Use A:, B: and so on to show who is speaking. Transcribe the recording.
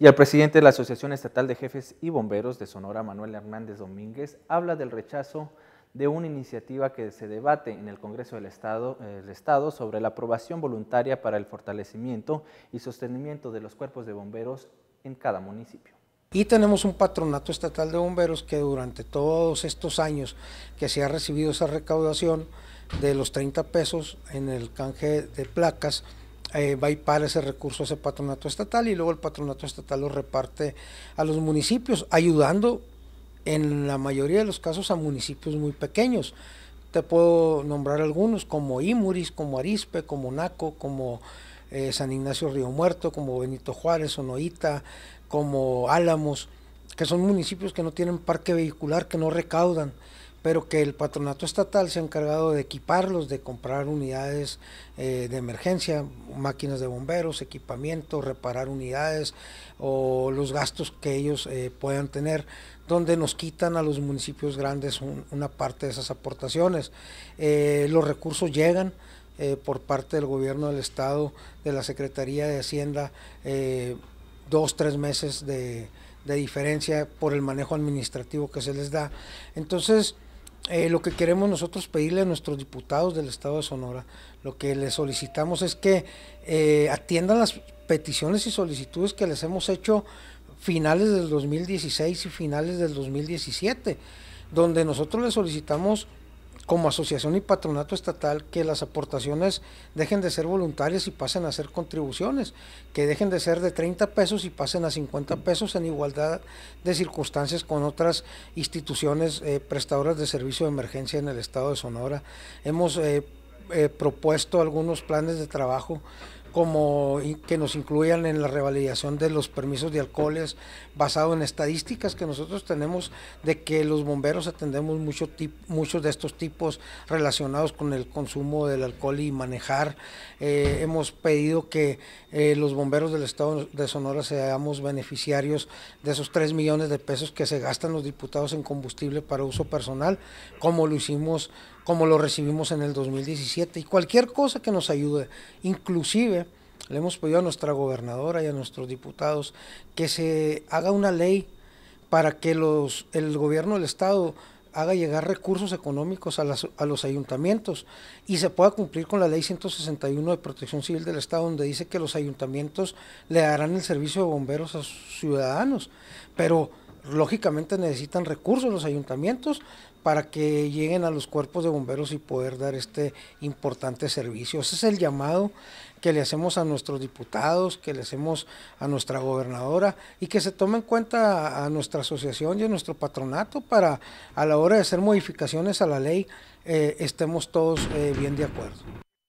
A: Y el presidente de la Asociación Estatal de Jefes y Bomberos de Sonora, Manuel Hernández Domínguez, habla del rechazo de una iniciativa que se debate en el Congreso del Estado, eh, Estado sobre la aprobación voluntaria para el fortalecimiento y sostenimiento de los cuerpos de bomberos en cada municipio. Y tenemos un patronato estatal de bomberos que durante todos estos años que se ha recibido esa recaudación de los 30 pesos en el canje de placas, eh, para ese recurso a ese patronato estatal y luego el patronato estatal lo reparte a los municipios, ayudando en la mayoría de los casos a municipios muy pequeños. Te puedo nombrar algunos como Imuris, como Arispe, como Naco, como eh, San Ignacio Río Muerto, como Benito Juárez, Sonoita, como Álamos, que son municipios que no tienen parque vehicular, que no recaudan pero que el patronato estatal se ha encargado de equiparlos, de comprar unidades eh, de emergencia, máquinas de bomberos, equipamiento, reparar unidades o los gastos que ellos eh, puedan tener, donde nos quitan a los municipios grandes una parte de esas aportaciones. Eh, los recursos llegan. por parte del gobierno del estado, de la Secretaría de Hacienda, dos, tres meses de, de diferencia por el manejo administrativo que se les da. Entonces, eh, lo que queremos nosotros pedirle a nuestros diputados del Estado de Sonora, lo que les solicitamos es que eh, atiendan las peticiones y solicitudes que les hemos hecho finales del 2016 y finales del 2017, donde nosotros les solicitamos como asociación y patronato estatal que las aportaciones dejen de ser voluntarias y pasen a ser contribuciones, que dejen de ser de 30 pesos y pasen a 50 pesos en igualdad de circunstancias con otras instituciones eh, prestadoras de servicio de emergencia en el estado de Sonora. Hemos eh, eh, propuesto algunos planes de trabajo como que nos incluyan en la revalidación de los permisos de alcoholes, basado en estadísticas que nosotros tenemos de que los bomberos atendemos mucho muchos de estos tipos relacionados con el consumo del alcohol y manejar. Eh, hemos pedido que eh, los bomberos del Estado de Sonora seamos beneficiarios de esos 3 millones de pesos que se gastan los diputados en combustible para uso personal, como lo hicimos, como lo recibimos en el 2017, y cualquier cosa que nos ayude, inclusive le hemos pedido a nuestra gobernadora y a nuestros diputados que se haga una ley para que los, el gobierno del Estado haga llegar recursos económicos a, a, los ayuntamientos y se pueda cumplir con la ley 161 de protección civil del Estado, donde dice que los ayuntamientos le darán el servicio de bomberos a sus ciudadanos. Pero lógicamente necesitan recursos los ayuntamientos para que lleguen a los cuerpos de bomberos y poder dar este importante servicio. Ese es el llamado que le hacemos a nuestros diputados, que le hacemos a nuestra gobernadora y que se tome en cuenta a, nuestra asociación y a nuestro patronato para a la hora de hacer modificaciones a la ley eh, estemos todos eh, bien de acuerdo.